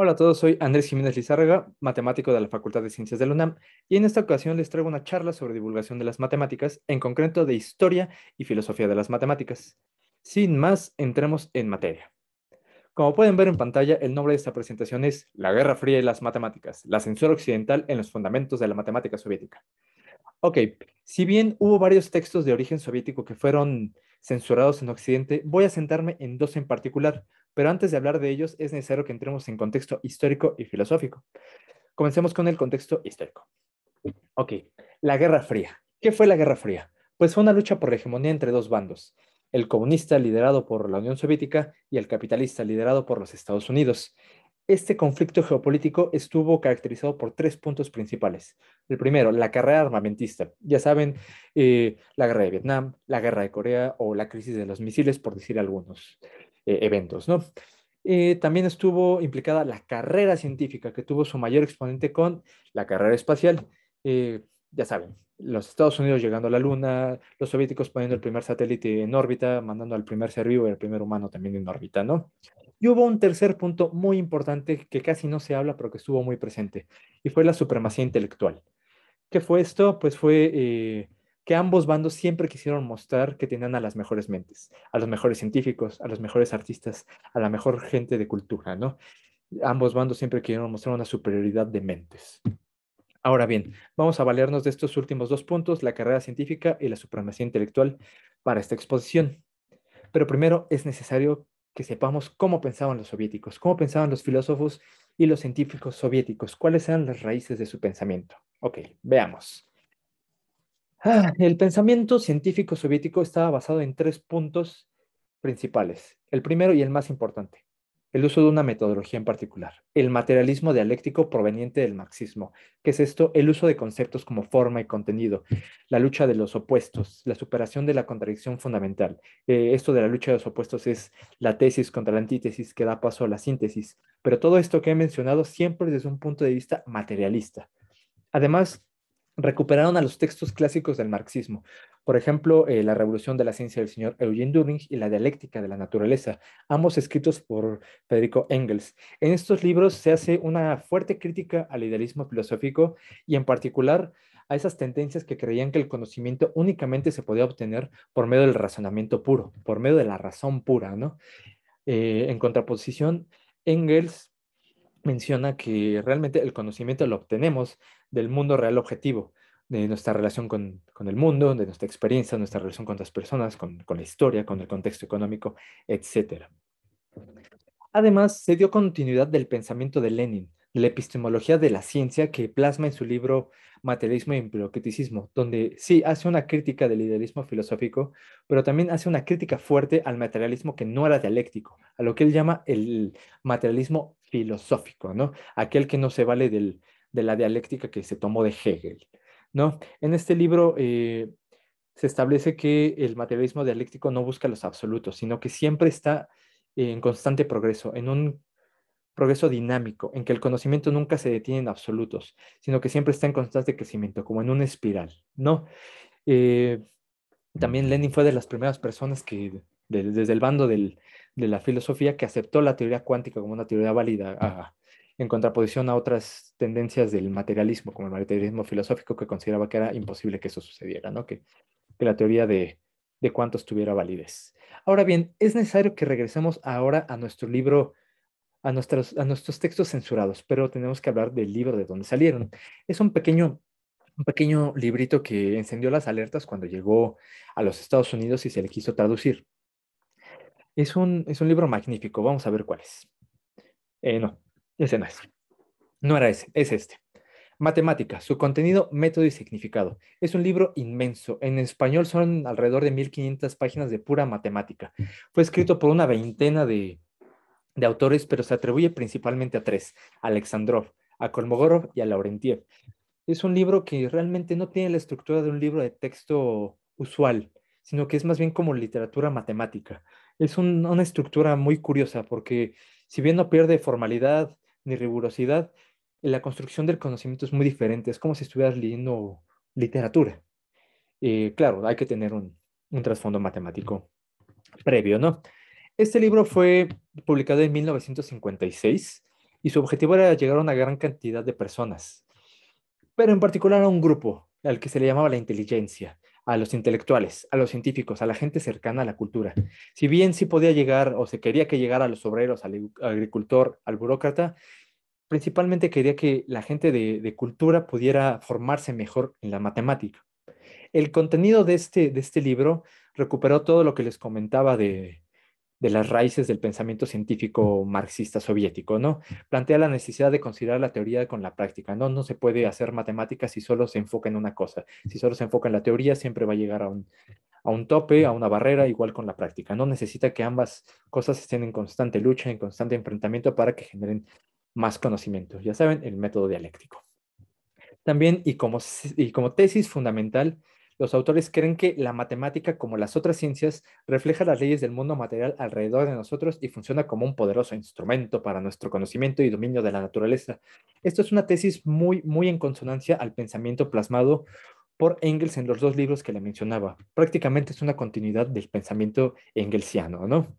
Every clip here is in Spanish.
Hola a todos, soy Andrés Jiménez Lizárraga, matemático de la Facultad de Ciencias de la UNAM, y en esta ocasión les traigo una charla sobre divulgación de las matemáticas, en concreto de historia y filosofía de las matemáticas. Sin más, entremos en materia. Como pueden ver en pantalla, el nombre de esta presentación es La Guerra Fría y las Matemáticas, la censura occidental en los fundamentos de la matemática soviética. Ok, si bien hubo varios textos de origen soviético que fueron censurados en Occidente, voy a sentarme en dos en particular, pero antes de hablar de ellos es necesario que entremos en contexto histórico y filosófico. Comencemos con el contexto histórico. Ok, la Guerra Fría. ¿Qué fue la Guerra Fría? Pues fue una lucha por la hegemonía entre dos bandos, el comunista liderado por la Unión Soviética y el capitalista liderado por los Estados Unidos. Este conflicto geopolítico estuvo caracterizado por tres puntos principales. El primero, la carrera armamentista. Ya saben, eh, la guerra de Vietnam, la guerra de Corea o la crisis de los misiles, por decir algunos eh, eventos, ¿no? Eh, también estuvo implicada la carrera científica, que tuvo su mayor exponente con la carrera espacial. ya saben, los Estados Unidos llegando a la Luna, los soviéticos poniendo el primer satélite en órbita, mandando al primer ser vivo y al primer humano también en órbita, ¿no? Y hubo un tercer punto muy importante que casi no se habla, pero que estuvo muy presente, y fue la supremacía intelectual. ¿Qué fue esto? Pues fue eh, que ambos bandos siempre quisieron mostrar que tenían a las mejores mentes, a los mejores científicos, a los mejores artistas, a la mejor gente de cultura, ¿no? Ambos bandos siempre quisieron mostrar una superioridad de mentes. Ahora bien, vamos a valernos de estos últimos dos puntos, la carrera científica y la supremacía intelectual, para esta exposición. Pero primero es necesario que sepamos cómo pensaban los soviéticos, cómo pensaban los filósofos y los científicos soviéticos, cuáles eran las raíces de su pensamiento. Ok, veamos. Ah, el pensamiento científico soviético estaba basado en tres puntos principales. El primero y el más importante, el uso de una metodología en particular, el materialismo dialéctico proveniente del marxismo. ¿Qué es esto? El uso de conceptos como forma y contenido, la lucha de los opuestos, la superación de la contradicción fundamental. Eh, esto de la lucha de los opuestos es la tesis contra la antítesis que da paso a la síntesis, pero todo esto que he mencionado siempre desde un punto de vista materialista. Además, recuperaron a los textos clásicos del marxismo, por ejemplo, eh, La Revolución de la Ciencia del señor Eugene Dürring y La Dialéctica de la Naturaleza, ambos escritos por Federico Engels. En estos libros se hace una fuerte crítica al idealismo filosófico y en particular a esas tendencias que creían que el conocimiento únicamente se podía obtener por medio del razonamiento puro, por medio de la razón pura, ¿no? Eh, en contraposición, Engels menciona que realmente el conocimiento lo obtenemos del mundo real objetivo, de nuestra relación con, con, el mundo, de nuestra experiencia, nuestra relación con otras personas, con, con, la historia, con el contexto económico, etc. Además, se dio continuidad del pensamiento de Lenin, de la epistemología de la ciencia que plasma en su libro Materialismo y Empirocriticismo, donde sí hace una crítica del idealismo filosófico, pero también hace una crítica fuerte al materialismo que no era dialéctico, a lo que él llama el materialismo filosófico, ¿no? Aquel que no se vale del, de la dialéctica que se tomó de Hegel. ¿no? En este libro eh, se establece que el materialismo dialéctico no busca los absolutos, sino que siempre está en constante progreso, en un progreso dinámico, en que el conocimiento nunca se detiene en absolutos, sino que siempre está en constante crecimiento, como en una espiral, ¿no? Eh, también Lenin fue de las primeras personas que, desde el bando de la filosofía, que aceptó la teoría cuántica como una teoría válida en contraposición a otras tendencias del materialismo, como el materialismo filosófico, que consideraba que era imposible que eso sucediera, ¿no? que, la teoría de, cuántos tuviera validez. Ahora bien, es necesario que regresemos ahora a nuestro libro, a nuestros, textos censurados, pero tenemos que hablar del libro de donde salieron. Es un pequeño, librito que encendió las alertas cuando llegó a los Estados Unidos y se le quiso traducir. Es un, libro magnífico, vamos a ver cuál es. Eh, no, ese no es. No era ese, es este. Matemática, su contenido, método y significado. Es un libro inmenso. En español son alrededor de 1500 páginas de pura matemática. Fue escrito por una veintena de, autores, pero se atribuye principalmente a tres, Alexandrov, a Kolmogorov y a Laurentiev. Es un libro que realmente no tiene la estructura de un libro de texto usual, sino que es más bien como literatura matemática. Es una estructura muy curiosa porque si bien no pierde formalidad, ni rigurosidad, la construcción del conocimiento es muy diferente, es como si estuvieras leyendo literatura. Eh, claro, hay que tener un trasfondo matemático previo, ¿no? Este libro fue publicado en 1956 y su objetivo era llegar a una gran cantidad de personas, pero en particular a un grupo al que se le llamaba la inteligencia a los intelectuales, a los científicos, a la gente cercana a la cultura. Si bien sí podía llegar o se quería que llegara a los obreros, al agricultor, al burócrata, principalmente quería que la gente de, cultura pudiera formarse mejor en la matemática. El contenido de este, de este libro recuperó todo lo que les comentaba de, de las raíces del pensamiento científico marxista soviético, ¿no? Mm. Plantea la necesidad de considerar la teoría con la práctica, ¿no? No se puede hacer matemáticas si solo se enfoca en una cosa. Si solo se enfoca en la teoría, siempre va a llegar a un, tope, a una barrera, igual con la práctica, ¿no? Necesita que ambas cosas estén en constante lucha, en constante enfrentamiento para que generen más conocimiento. Ya saben, el método dialéctico. También, y y como tesis fundamental, los autores creen que la matemática, como las otras ciencias, refleja las leyes del mundo material alrededor de nosotros y funciona como un poderoso instrumento para nuestro conocimiento y dominio de la naturaleza. Esto es una tesis muy, muy en consonancia al pensamiento plasmado por Engels en los dos libros que le mencionaba. Prácticamente es una continuidad del pensamiento engelsiano, ¿no?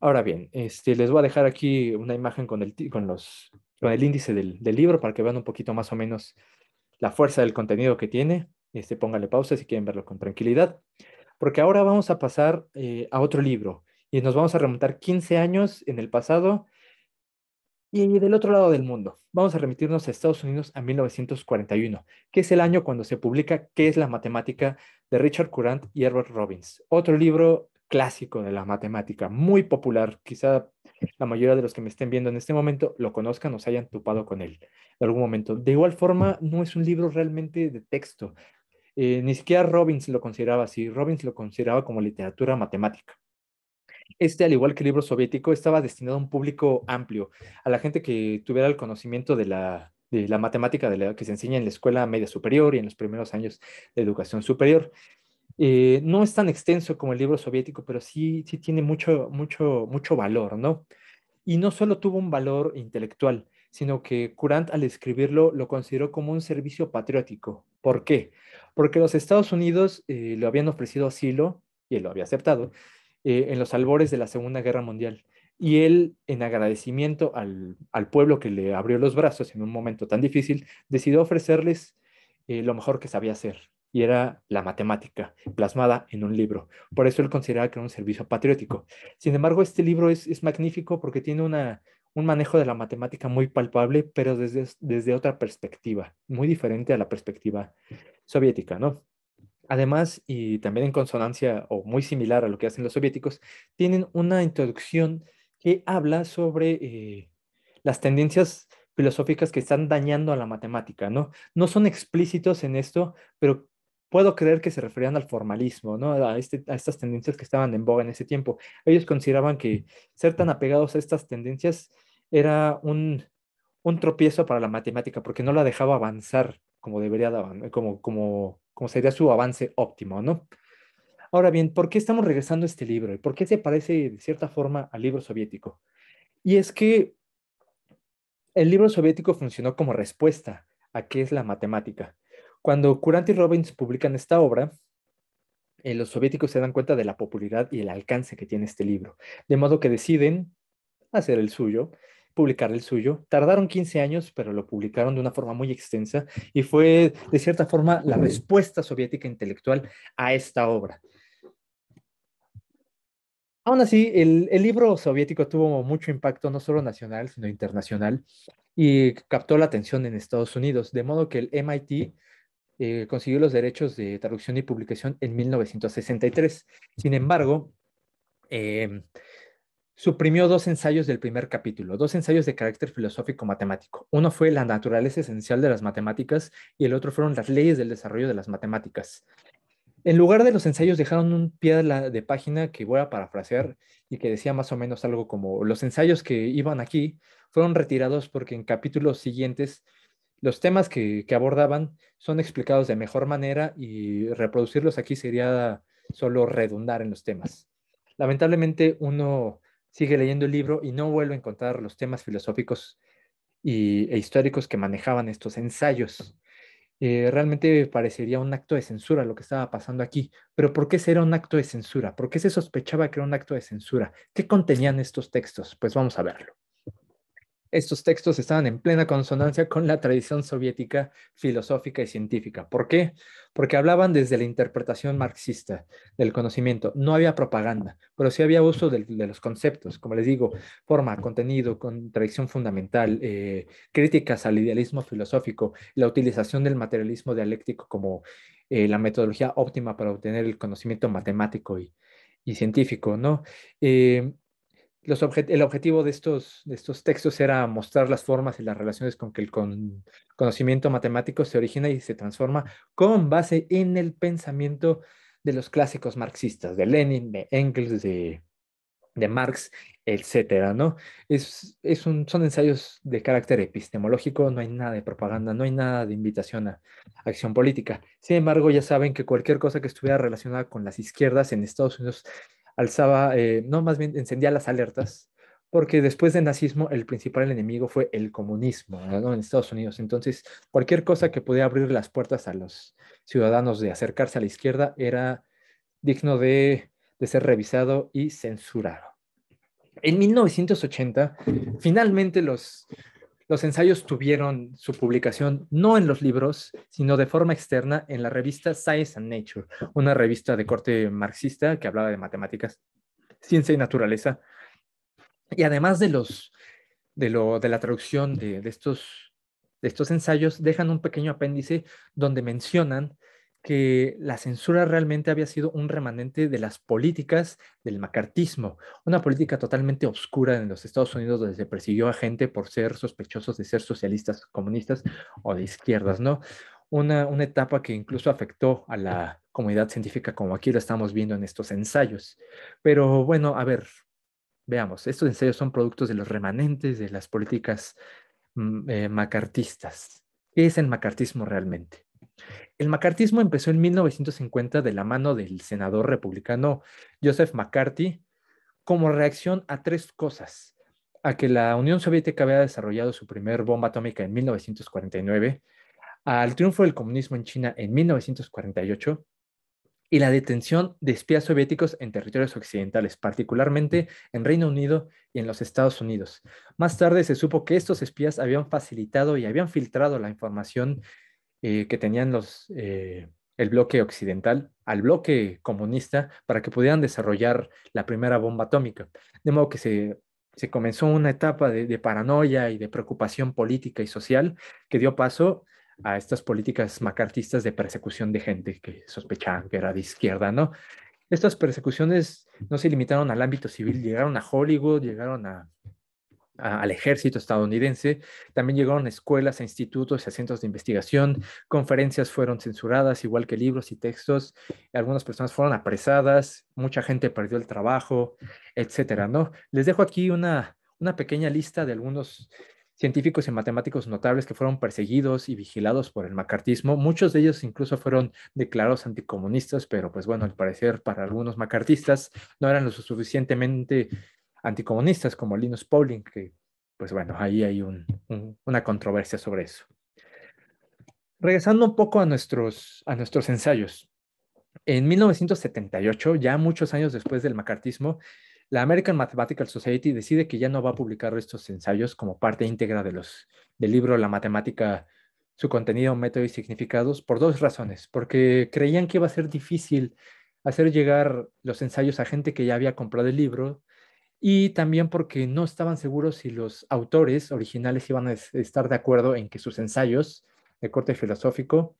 Ahora bien, este, les voy a dejar aquí una imagen con el, con los, índice del libro para que vean un poquito más o menos la fuerza del contenido que tiene. Este, póngale pausa si quieren verlo con tranquilidad, porque ahora vamos a pasar eh, a otro libro y nos vamos a remontar 15 años en el pasado y del otro lado del mundo. Vamos a remitirnos a Estados Unidos a 1941, que es el año cuando se publica ¿Qué es la matemática? de Richard Courant y Herbert Robbins. Otro libro clásico de la matemática, muy popular. Quizá la mayoría de los que me estén viendo en este momento lo conozcan o se hayan topado con él en algún momento. De igual forma, no es un libro realmente de texto, eh, ni siquiera Robbins lo consideraba así, Robbins lo consideraba como literatura matemática. Este, al igual que el libro soviético, estaba destinado a un público amplio, a la gente que tuviera el conocimiento de la, matemática de la que se enseña en la escuela media superior y en los primeros años de educación superior. Eh, no es tan extenso como el libro soviético, pero sí, sí tiene mucho, mucho, mucho valor, ¿no? Y no solo tuvo un valor intelectual, sino que Courant al escribirlo lo consideró como un servicio patriótico, ¿Por qué? Porque los Estados Unidos eh, le habían ofrecido asilo, y él lo había aceptado, eh, en los albores de la Segunda Guerra Mundial. Y él, en agradecimiento al, pueblo que le abrió los brazos en un momento tan difícil, decidió ofrecerles eh, lo mejor que sabía hacer, y era la matemática, plasmada en un libro. Por eso él consideraba que era un servicio patriótico. Sin embargo, este libro es magnífico porque tiene una, un manejo de la matemática muy palpable, pero desde, desde otra perspectiva, muy diferente a la perspectiva soviética, ¿no? Además, y también en consonancia o muy similar a lo que hacen los soviéticos, tienen una introducción que habla sobre eh, las tendencias filosóficas que están dañando a la matemática, ¿no? No son explícitos en esto, pero puedo creer que se referían al formalismo, ¿no? A, este, a, estas tendencias que estaban en boga en ese tiempo. Ellos consideraban que ser tan apegados a estas tendencias era un, tropiezo para la matemática porque no la dejaba avanzar como debería como, como, sería su avance óptimo, ¿no? Ahora bien, ¿por qué estamos regresando a este libro? ¿Y por qué se parece de cierta forma al libro soviético? Y es que el libro soviético funcionó como respuesta a qué es la matemática. Cuando Curant y Robbins publican esta obra, eh, los soviéticos se dan cuenta de la popularidad y el alcance que tiene este libro, de modo que deciden hacer el suyo publicar el suyo. Tardaron 15 años, pero lo publicaron de una forma muy extensa y fue, de cierta forma, la respuesta soviética intelectual a esta obra. Aún así, el, libro soviético tuvo mucho impacto, no solo nacional, sino internacional, y captó la atención en Estados Unidos, de modo que el MIT eh, consiguió los derechos de traducción y publicación en 1963. Sin embargo, eh, Suprimió dos ensayos del primer capítulo, dos ensayos de carácter filosófico-matemático. Uno fue La naturaleza esencial de las matemáticas y el otro fueron las leyes del desarrollo de las matemáticas. En lugar de los ensayos dejaron un pie de página que voy a parafrasear y que decía más o menos algo como los ensayos que iban aquí fueron retirados porque en capítulos siguientes los temas que, abordaban son explicados de mejor manera y reproducirlos aquí sería solo redundar en los temas. Lamentablemente uno sigue leyendo el libro y no vuelve a encontrar los temas filosóficos y, e históricos que manejaban estos ensayos. Eh, realmente parecería un acto de censura lo que estaba pasando aquí, pero ¿por qué será un acto de censura? ¿Por qué se sospechaba que era un acto de censura? ¿Qué contenían estos textos? Pues vamos a verlo. Estos textos estaban en plena consonancia con la tradición soviética filosófica y científica. ¿Por qué? Porque hablaban desde la interpretación marxista del conocimiento. No había propaganda, pero sí había uso de, los conceptos, como les digo, forma, contenido, contradicción fundamental, eh, críticas al idealismo filosófico, la utilización del materialismo dialéctico como eh, la metodología óptima para obtener el conocimiento matemático y, científico, ¿no? Eh, el objetivo de estos, de estos textos era mostrar las formas y las relaciones con que el conocimiento matemático se origina y se transforma con base en el pensamiento de los clásicos marxistas, de Lenin, de Engels, de, de Marx, etc. ¿no? Es, es un, son ensayos de carácter epistemológico, no hay nada de propaganda, no hay nada de invitación a acción política. Sin embargo, ya saben que cualquier cosa que estuviera relacionada con las izquierdas en Estados Unidos alzaba, eh, no, más bien encendía las alertas, porque después del nazismo el principal enemigo fue el comunismo en Estados Unidos. Entonces, cualquier cosa que pudiera abrir las puertas a los ciudadanos de acercarse a la izquierda era digno de, de ser revisado y censurado. En 1980, finalmente los, los ensayos tuvieron su publicación no en los libros, sino de forma externa en la revista Science and Nature, una revista de corte marxista que hablaba de matemáticas, ciencia y naturaleza. Y además de, los, de, la traducción estos, de estos ensayos, dejan un pequeño apéndice donde mencionan que la censura realmente había sido un remanente de las políticas del macartismo, una política totalmente obscura en los Estados Unidos donde se persiguió a gente por ser sospechosos de ser socialistas, comunistas o de izquierdas, ¿no? Una, etapa que incluso afectó a la comunidad científica como aquí lo estamos viendo en estos ensayos. Pero bueno, a ver, veamos, estos ensayos son productos de los remanentes de las políticas mm, eh, macartistas. ¿Qué es el macartismo realmente? El macartismo empezó en 1950 de la mano del senador republicano Joseph McCarthy como reacción a tres cosas. A que la Unión Soviética había desarrollado su primer bomba atómica en 1949, al triunfo del comunismo en China en 1948 y la detención de espías soviéticos en territorios occidentales, particularmente en Reino Unido y en los Estados Unidos. Más tarde se supo que estos espías habían facilitado y habían filtrado la información eh, que tenían los, eh, el bloque occidental al bloque comunista para que pudieran desarrollar la primera bomba atómica. De modo que se, se comenzó una etapa de, de paranoia y de preocupación política y social que dio paso a estas políticas macartistas de persecución de gente que sospechaban que era de izquierda, ¿no? Estas persecuciones no se limitaron al ámbito civil, llegaron a Hollywood, llegaron a al ejército estadounidense. También llegaron escuelas, a e institutos, a centros de investigación. Conferencias fueron censuradas, igual que libros y textos. Algunas personas fueron apresadas, mucha gente perdió el trabajo, etcétera, ¿no? Les dejo aquí una, una pequeña lista de algunos científicos y matemáticos notables que fueron perseguidos y vigilados por el macartismo. Muchos de ellos incluso fueron declarados anticomunistas, pero pues bueno, al parecer para algunos macartistas no eran lo suficientemente anticomunistas como Linus Pauling, que pues bueno, ahí hay una controversia sobre eso. Regresando un poco a nuestros, a nuestros ensayos. En 1978, ya muchos años después del macartismo, la American Mathematical Society decide que ya no va a publicar estos ensayos como parte íntegra de los, del libro La Matemática, su contenido, método y significados, por dos razones. Porque creían que iba a ser difícil hacer llegar los ensayos a gente que ya había comprado el libro y también porque no estaban seguros si los autores originales iban a estar de acuerdo en que sus ensayos de corte filosófico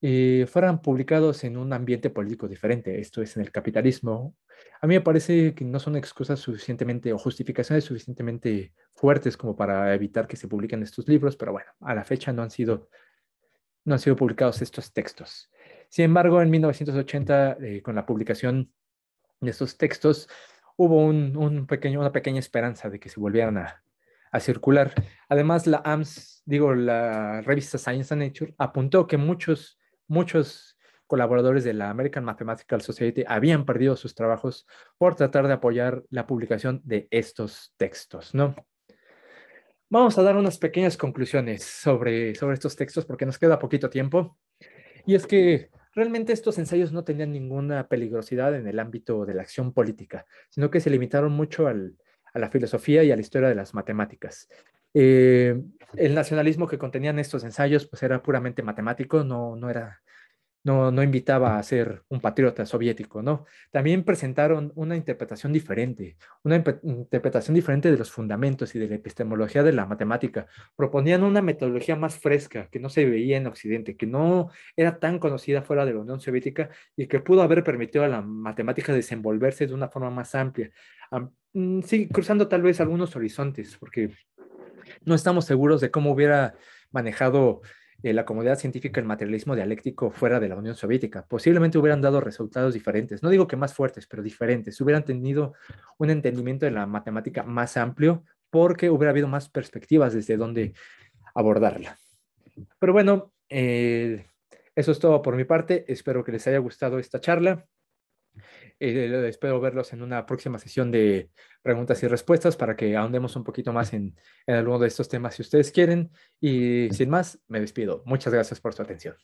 eh, fueran publicados en un ambiente político diferente, esto es en el capitalismo. A mí me parece que no son excusas suficientemente o justificaciones suficientemente fuertes como para evitar que se publiquen estos libros, pero bueno, a la fecha no han sido, no han sido publicados estos textos. Sin embargo, en 1980, eh, con la publicación de estos textos, hubo un, pequeño, una pequeña esperanza de que se volvieran a, circular. Además, la AMS, digo, la revista Science and Nature, apuntó que muchos, muchos colaboradores de la American Mathematical Society habían perdido sus trabajos por tratar de apoyar la publicación de estos textos, ¿no? Vamos a dar unas pequeñas conclusiones sobre, sobre estos textos porque nos queda poquito tiempo. Y es que Realmente estos ensayos no tenían ninguna peligrosidad en el ámbito de la acción política, sino que se limitaron mucho a la filosofía y a la historia de las matemáticas. Eh, el nacionalismo que contenían estos ensayos pues era puramente matemático, no, no era no, no invitaba a ser un patriota soviético, ¿no? También presentaron una interpretación diferente, una interpretación diferente de los fundamentos y de la epistemología de la matemática. Proponían una metodología más fresca que no se veía en Occidente, que no era tan conocida fuera de la Unión Soviética y que pudo haber permitido a la matemática desenvolverse de una forma más amplia. Mm, sí, cruzando tal vez algunos horizontes, porque no estamos seguros de cómo hubiera manejado la comunidad científica el materialismo dialéctico fuera de la Unión Soviética. Posiblemente hubieran dado resultados diferentes, no digo que más fuertes, pero diferentes. Hubieran tenido un entendimiento de la matemática más amplio porque hubiera habido más perspectivas desde donde abordarla. Pero bueno, eh, eso es todo por mi parte. Espero que les haya gustado esta charla. Eh, espero verlos en una próxima sesión de preguntas y respuestas para que ahondemos un poquito más en alguno de estos temas si ustedes quieren. Y sin más, me despido. Muchas gracias por su atención.